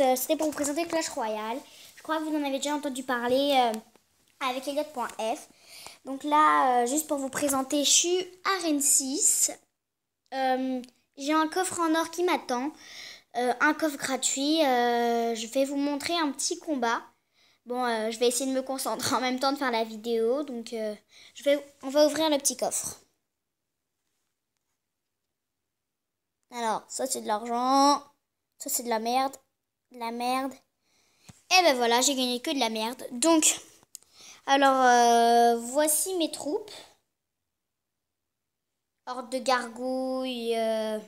Euh, c'était pour vous présenter Clash Royale. Je crois que vous en avez déjà entendu parler euh, avec Elliot.f. Donc là, euh, juste pour vous présenter, je suis à Rennes 6. J'ai un coffre en or qui m'attend. un coffre gratuit. je vais vous montrer un petit combat. Bon, je vais essayer de me concentrer en même temps de faire la vidéo. Donc, je vais, on va ouvrir le petit coffre. Alors, ça c'est de l'argent, ça c'est de la merde, de la merde. Et eh ben voilà, j'ai gagné que de la merde. Donc, alors, euh, voici mes troupes. Horde de gargouilles, euh,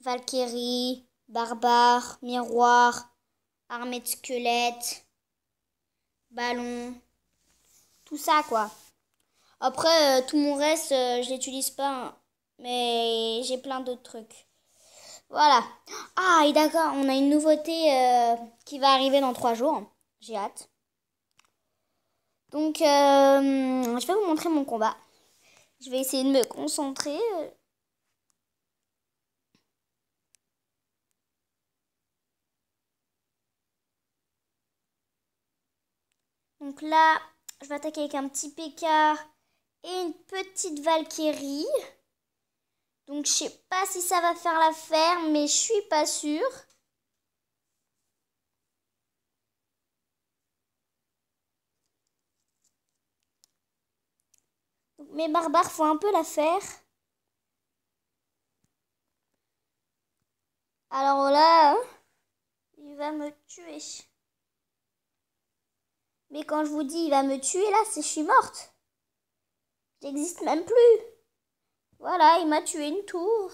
Valkyrie, barbare, miroir, armée de squelettes, ballon, tout ça quoi. Après, euh, tout mon reste, je l'utilise pas, hein. mais j'ai plein d'autres trucs. Voilà. Ah, et d'accord, on a une nouveauté euh, qui va arriver dans trois jours. J'ai hâte. Donc, euh, je vais vous montrer mon combat. Je vais essayer de me concentrer. Donc là, je vais attaquer avec un petit PK et une petite Valkyrie. Donc je sais pas si ça va faire l'affaire, mais je suis pas sûre. mes barbares font un peu l'affaire. Alors là, il va me tuer. Mais quand je vous dis il va me tuer, là, c'est je suis morte. J'existe même plus. Voilà, il m'a tué une tour.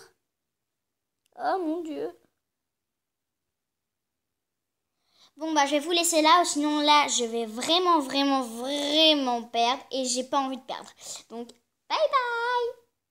Oh mon dieu. Bon, bah, je vais vous laisser là, sinon là, je vais vraiment, vraiment, vraiment perdre et j'ai pas envie de perdre. Donc, bye bye